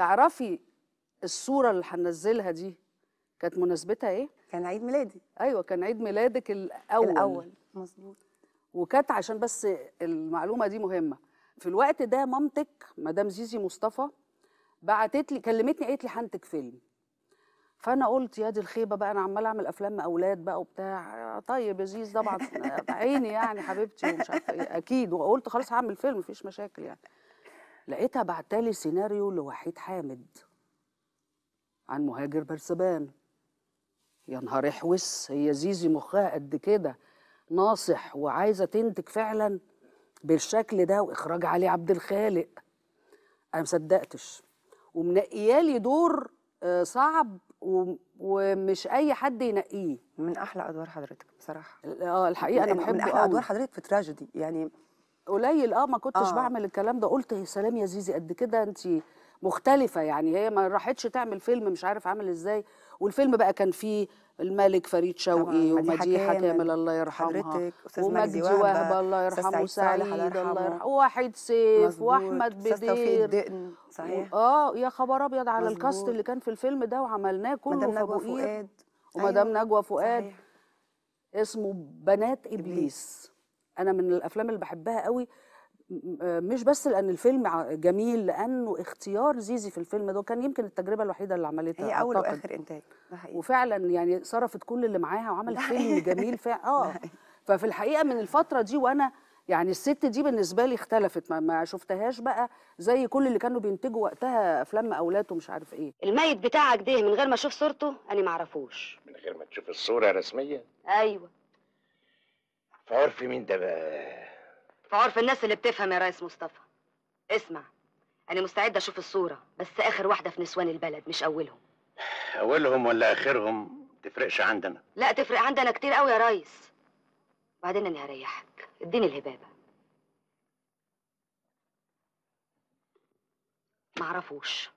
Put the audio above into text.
تعرفي الصوره اللي هنزلها دي كانت مناسبتها ايه كان عيد ميلادي ايوه كان عيد ميلادك الاول الاول مظبوط وكانت عشان بس المعلومه دي مهمه في الوقت ده مامتك مدام زيزي مصطفى بعتت لي كلمتني قالت لي حنتك فيلم فانا قلت يا دي الخيبه بقى انا عمال اعمل افلام اولاد بقى وبتاع طيب يا زيز طبعا عيني يعني حبيبتي ومش عارفه ايه اكيد وقلت خلاص هعمل فيلم مفيش مشاكل يعني لقيتها بعتالي سيناريو لوحيد حامد عن مهاجر برسبان يا نهار احوس هي زيزي مخها قد كده ناصح وعايزه تنتج فعلا بالشكل ده واخراج علي عبد الخالق انا مصدقتش ومنقيالي دور آه، صعب ومش اي حد ينقيه من احلى ادوار حضرتك بصراحه اه الحقيقه انا بحب من احلى ادوار حضرتك في تراجيدي يعني قليل اه ما كنتش آه. بعمل الكلام ده قلت يا سلام يا زيزي قد كده انت مختلفه يعني هي ما راحتش تعمل فيلم مش عارف عامل ازاي والفيلم بقى كان فيه الملك فريد شوقي ومديحه كامل الله يرحمها ومجدي وهبه الله يرحمه وسعيد الله يرحمه وواحد سيف واحمد بدير صحيح اه يا خبر ابيض على الكاست اللي كان في الفيلم ده وعملناه كله مدام نجوى فؤاد ومدام أيوة. نجوى فؤاد صحيح. اسمه بنات ابليس, إبليس. انا من الافلام اللي بحبها قوي آه، مش بس لان الفيلم جميل لانه اختيار زيزي في الفيلم ده كان يمكن التجربه الوحيده اللي عملتها هي اول أعتقد. واخر انتاج وفعلا يعني صرفت كل اللي معاها وعملت فيلم جميل فعلا اه ففي الحقيقه من الفتره دي وانا يعني الست دي بالنسبه لي اختلفت ما, ما شفتهاش بقى زي كل اللي كانوا بينتجوا وقتها افلام مقاولات ومش عارف ايه الميت بتاعك ده من غير ما اشوف صورته انا ما اعرفوش من غير ما تشوف الصوره رسميه ايوه في عرف مين ده بقى؟ في عرف الناس اللي بتفهم يا ريس مصطفى اسمع انا مستعد اشوف الصوره بس اخر واحده في نسوان البلد مش اولهم اولهم ولا اخرهم تفرقش عندنا لا تفرق عندنا كتير قوي يا ريس وبعدين انا هريحك اديني الهبابه معرفوش